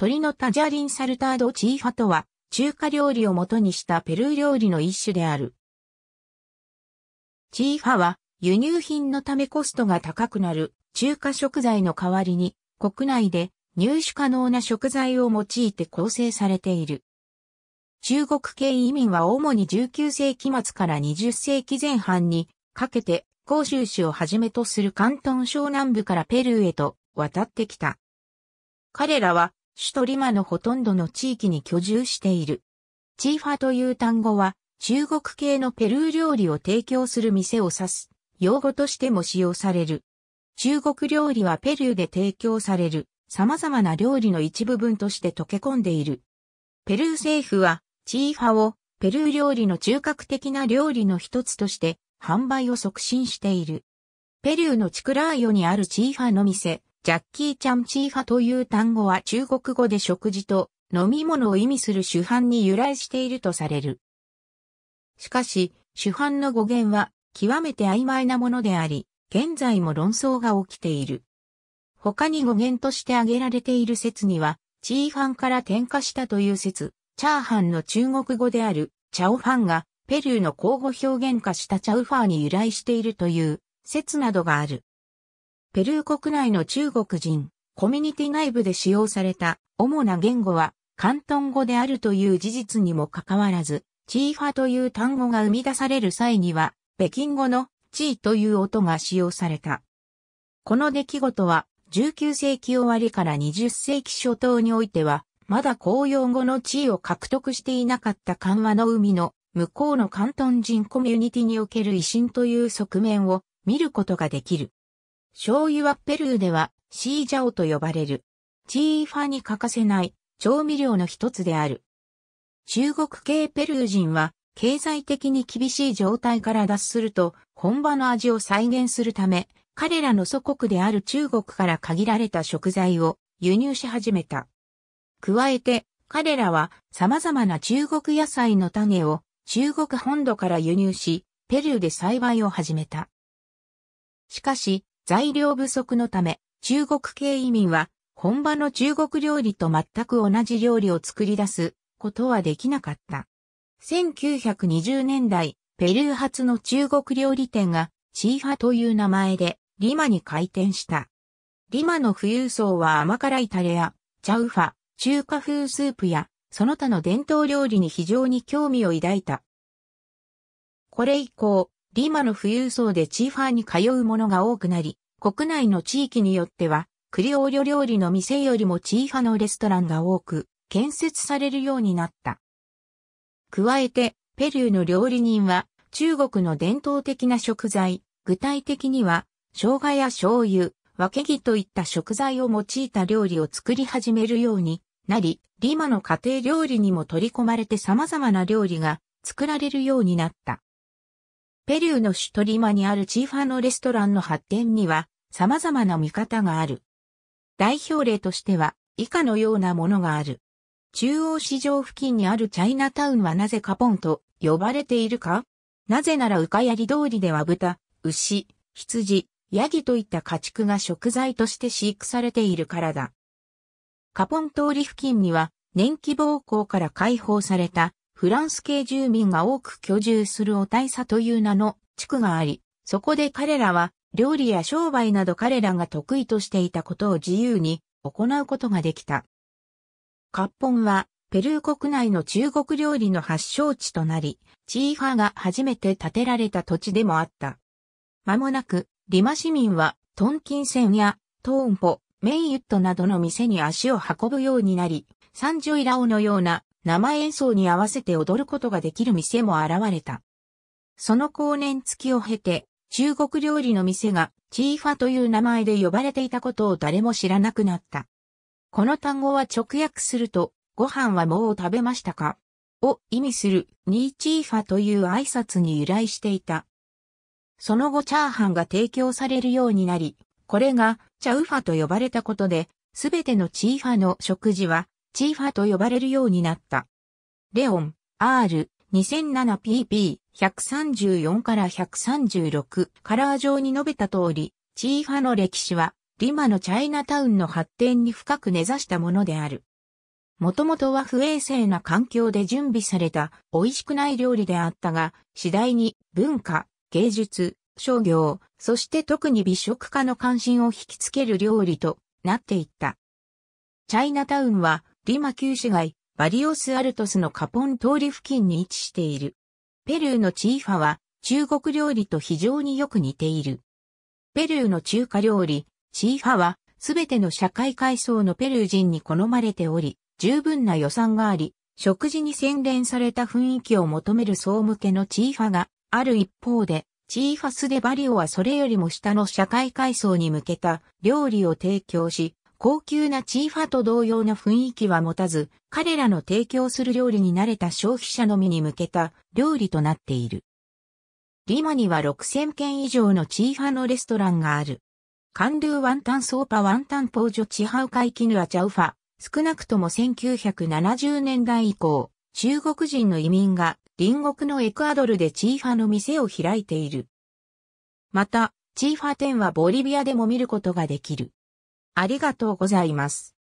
鶏のタジャリンサルタードチーファとは、中華料理を元にしたペルー料理の一種である。チーファは、輸入品のためコストが高くなる中華食材の代わりに、国内で入手可能な食材を用いて構成されている。中国系移民は主に19世紀末から20世紀前半にかけて広州市をはじめとする広東省南部からペルーへと渡ってきた。彼らは首都リマのほとんどの地域に居住している。チーファという単語は、中国系のペルー料理を提供する店を指す、用語としても使用される。中国料理はペルーで提供される、様々な料理の一部分として溶け込んでいる。ペルー政府は、チーファを、ペルー料理の中核的な料理の一つとして、販売を促進している。ペルーのチクラーヨにあるチーファの店、ジャッキーチャンチーハという単語は中国語で食事と飲み物を意味する主犯に由来しているとされる。しかし、主犯の語源は極めて曖昧なものであり、現在も論争が起きている。他に語源として挙げられている説には、チーハンから転化したという説、チャーハンの中国語である、チャオファンが、ペルーの候補表現化したチャウファーに由来しているという説などがある。ペルー国内の中国人、コミュニティ内部で使用された主な言語は、関東語であるという事実にもかかわらず、チーファという単語が生み出される際には、北京語のチーという音が使用された。この出来事は、19世紀終わりから20世紀初頭においては、まだ公用語の地位を獲得していなかった緩和の海の向こうの関東人コミュニティにおける維新という側面を見ることができる。醤油はペルーではシージャオと呼ばれる。チーファに欠かせない調味料の一つである。中国系ペルー人は経済的に厳しい状態から脱すると本場の味を再現するため、彼らの祖国である中国から限られた食材を輸入し始めた。加えて彼らは様々な中国野菜の種を中国本土から輸入し、ペルーで栽培を始めた。しかし、材料不足のため、中国系移民は本場の中国料理と全く同じ料理を作り出すことはできなかった。1920年代、ペルー発の中国料理店がチーハという名前でリマに開店した。リマの富裕層は甘辛いタレやチャウファ、中華風スープやその他の伝統料理に非常に興味を抱いた。これ以降、リマの富裕層でチーファーに通う者が多くなり、国内の地域によっては、クリオーリョ料理の店よりもチーファのレストランが多く、建設されるようになった。加えて、ペルーの料理人は、中国の伝統的な食材、具体的には、生姜や醤油、わけぎといった食材を用いた料理を作り始めるようになり、リマの家庭料理にも取り込まれて様々な料理が作られるようになった。ペルーの首都リマにあるチーファのレストランの発展には様々な見方がある。代表例としては以下のようなものがある。中央市場付近にあるチャイナタウンはなぜカポンと呼ばれているかなぜならうかやり通りでは豚、牛、羊、ヤギといった家畜が食材として飼育されているからだ。カポン通り付近には年季暴行から解放されたフランス系住民が多く居住するオタイサという名の地区があり、そこで彼らは料理や商売など彼らが得意としていたことを自由に行うことができた。カッポンはペルー国内の中国料理の発祥地となり、チーファが初めて建てられた土地でもあった。間もなく、リマ市民は、トンキンンや、トーンポ、メイユットなどの店に足を運ぶようになり、サンジョイラオのような生演奏に合わせて踊ることができる店も現れた。その後年月を経て、中国料理の店がチーファという名前で呼ばれていたことを誰も知らなくなった。この単語は直訳すると、ご飯はもう食べましたかを意味するニーチーファという挨拶に由来していた。その後チャーハンが提供されるようになり、これがチャウファと呼ばれたことで、すべてのチーファの食事はチーファと呼ばれるようになった。レオン、R、2007pp134 から136カラー上に述べた通り、チーファの歴史は、リマのチャイナタウンの発展に深く根ざしたものである。もともとは不衛生な環境で準備された美味しくない料理であったが、次第に文化、芸術、商業、そして特に美食家の関心を引きつける料理となっていった。チャイナタウンはリマ旧市街、バリオスアルトスのカポン通り付近に位置している。ペルーのチーファは中国料理と非常によく似ている。ペルーの中華料理、チーファはすべての社会階層のペルー人に好まれており、十分な予算があり、食事に洗練された雰囲気を求める総向けのチーファがある一方で、チーファスでバリオはそれよりも下の社会階層に向けた料理を提供し、高級なチーファと同様の雰囲気は持たず、彼らの提供する料理に慣れた消費者のみに向けた料理となっている。リマには6000軒以上のチーファのレストランがある。カンドゥワンタンソーパワンタンポージョチハウカイキヌアチャウファ、少なくとも1970年代以降、中国人の移民が隣国のエクアドルでチーファの店を開いている。また、チーファ店はボリビアでも見ることができる。ありがとうございます。